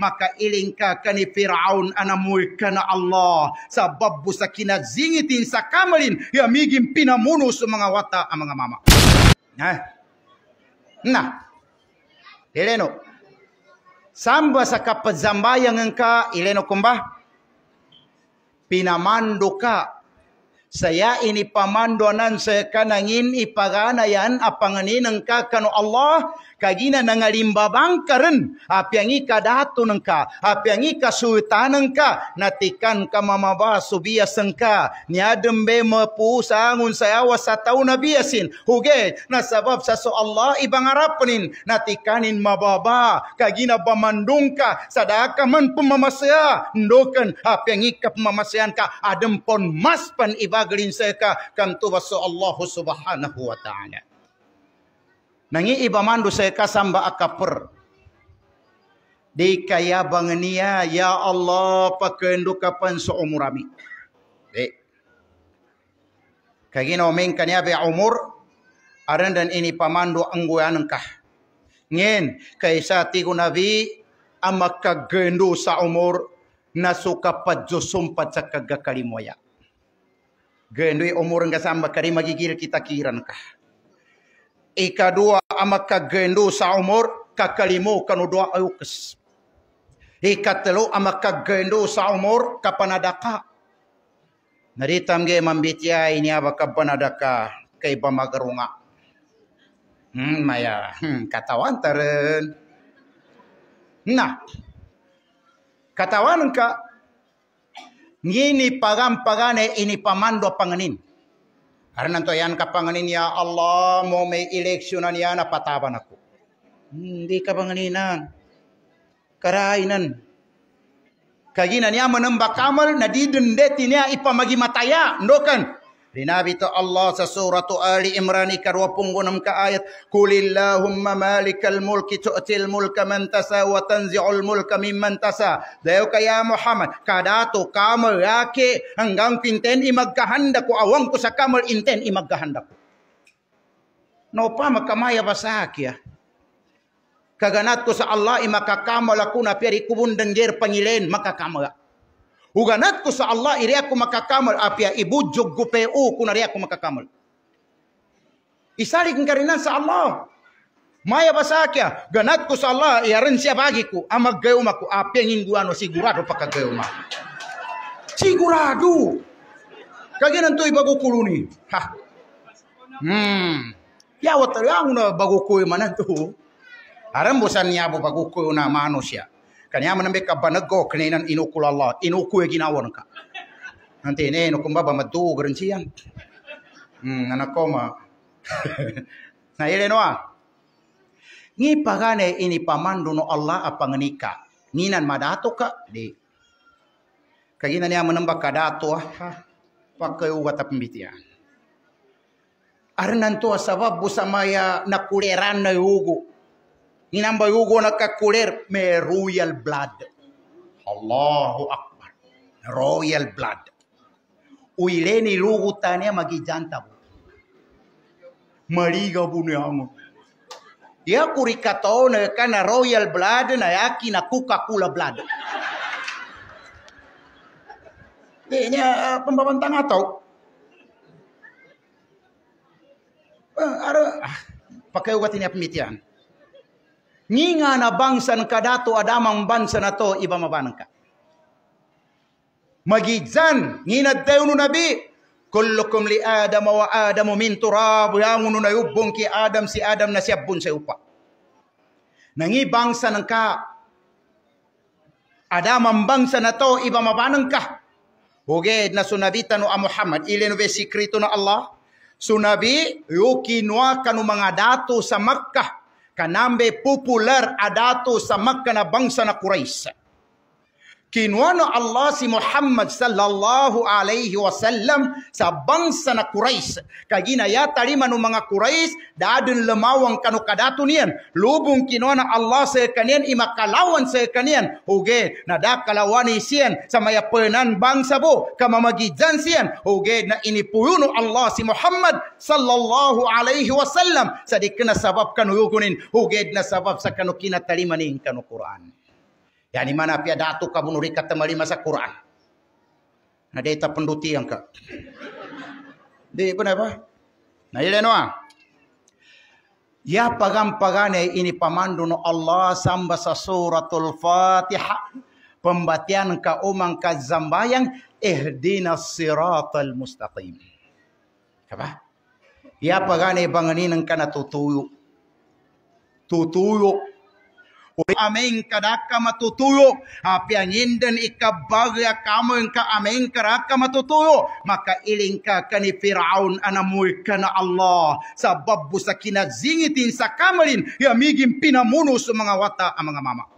maka iling ka ni Firaun anamuy ka na Allah sa babu sa kinazingitin sa kamalin yamigin pinamuno sa mga wata ang mga mama. Ha? Na. Ileno. Samba sa kapadzambayang ka, ileno kumba? Pinamando ka saya ini pamandonan saya kanangin ipaganayan apanganin ang kakano Allah kagina nang alimba bangkaren apiangi kadatu nengka apiangi kasuitan nengka natikan ka mamaba subia sengka ni adem be mepu sangun saya wasa tau nabi yasin huge na sebab saso Allah ibang arapnin natikanin mababa kagina bamandungka sadaka men pemamasya ndoken apiangi ka pemamasyan ka adem pon mas pan ibagrin seka kam tu waso Allah subhanahu wa ta'ala Nangi iba mandu saya kasam ba akaper. Di kaya bangenia ya Allah pakendu kapan seumur ami. Di. Kagin omen kania be umur aran dan ini pamandu angguan nengkah. Ngen kaisa tigu nabi amak gendu sa umur nasuka padjo pacak gakali Gendu umur enggak engkasam bakari magigir kita kiran kah ikadua amaka gendu sa umur kakalimu kanudua ayukes. Ikatelu amaka gendu sa umur kapanadaka. Naritam ge mambitya ini apa kapanadaka kai bamagerunga. Hmm maya hmm, katawan taren. Nah. Katawan ka ngini pagam pagane ini pamando panganin. Karena nanto yan kapanganin niya, Allah mo may eleksyonan niya na pataban ako. Hindi hmm, kapanganinan. Karainan. Kaginan niya manambakamal na didundeti niya ipamagimataya. Ndokan, Rinabito Allah sa suratu Ali Imran ikarwapungunam ka ayat Kulillahumma malikal mulki tu'til mulka man tasa wa tanzi'ul mulka mimman tasa Dayo kaya Muhammad kadato kamal yake hanggang kinten imagkahanda ko awang ko sa kamal inten imagkahanda ko No pa makamaya ba sa akia Kaganat ko sa Allah imakakamal ako na peri kubundan jer pangilen makakamala Huganat ko sa Allah, iri ako makakamal, apia ibujog gupeo, kunari ako makakamal. Isalig ang karinan sa Allah. Maya ba sa akya, ganat ko sa Allah, iya rin siya bagi ko, amag gayom ako, apia ninguano, sigurado pa kagayom ako. Sigurado! Kaginan to'y bagukulo ni. Ha! Hmm. Yawa talaga ya, ako na bagukulo man na to. Aram bosan niya po bagukulo na manusia kan yang menambah kabar negok kena inan inokul lah Allah inoku yang kina wan nanti ini inokum bapa matu gerencian hmm anak koma nah ah. ini noa ni pagane ini paman dono Allah apa ngenika nan madato ka di kagina yang menambah kadato ah. ha, pakai pakai uga tapimbitian ah. arnan tua sabab busamaya nakuleran na yugo ni namba yugo na kakuler me royal blood Allahu akbar royal blood uile ni lugu tane magi janta bu mariga bu ne angu ya kurikatone kana royal blood na yaki na kuka kula blood Ini uh, ah, pembawaan tangan tau. Eh, ada... Ah, pakai ubat ini pemikiran. Ninga na bangsan ka dato adamang bansa na to iba mabanang ka. Magidzan, nginad tayo no nabi, kullukum li Adam wa Adam min turab, yamun na yubbong ki Adam si Adam na siyabbon sa upa. bangsa ng ka, Adamang bangsa na to, iba mabanang ka. Hugid na sunabitan no a Muhammad, ilin ve sikrito na Allah, sunabi, yukinwa kanu no mga dato sa Makkah, kanambe popular adato sa makana bangsa na Quraysh kinuano Allah si Muhammad sallallahu alaihi wasallam sa bangsa na Quraisy kagina ya tarima nu mga Quraisy da adun lemawang kanu kadatu nian lubung kinuano Allah sa kanian ima kalawan sa kanian uge na da kalawan isian sa maya penan bangsa bo kamamagi jansian uge na ini puyuno Allah si Muhammad sallallahu alaihi wasallam sa dikna sabab kanu yugunin uge na sabab sa kanu kina tarima ni kanu Quran yang di mana pihak datuk kamu nuri kata mari masa Quran. Nah, dia tak penduti yang ke. Di pun apa? Nah, ya, ini noa. Ya pagan-pagan ini pamandu no Allah sambah sa suratul fatiha. Pembatian ka umang ka zambayang. Ihdina siratul mustaqim. Apa? Ya pagan ini bangani nang kana tutuyuk. Tutuyuk. Uri amen kadaka matutuyo. Apiangindan ikabagya kamo ka amen karaka matutuyo. Maka iling ka kani Firaun anamoy ka na Allah. Sa babu sa kinazingitin sa kamarin. Yamigin pinamuno sa mga wata ang mga mama.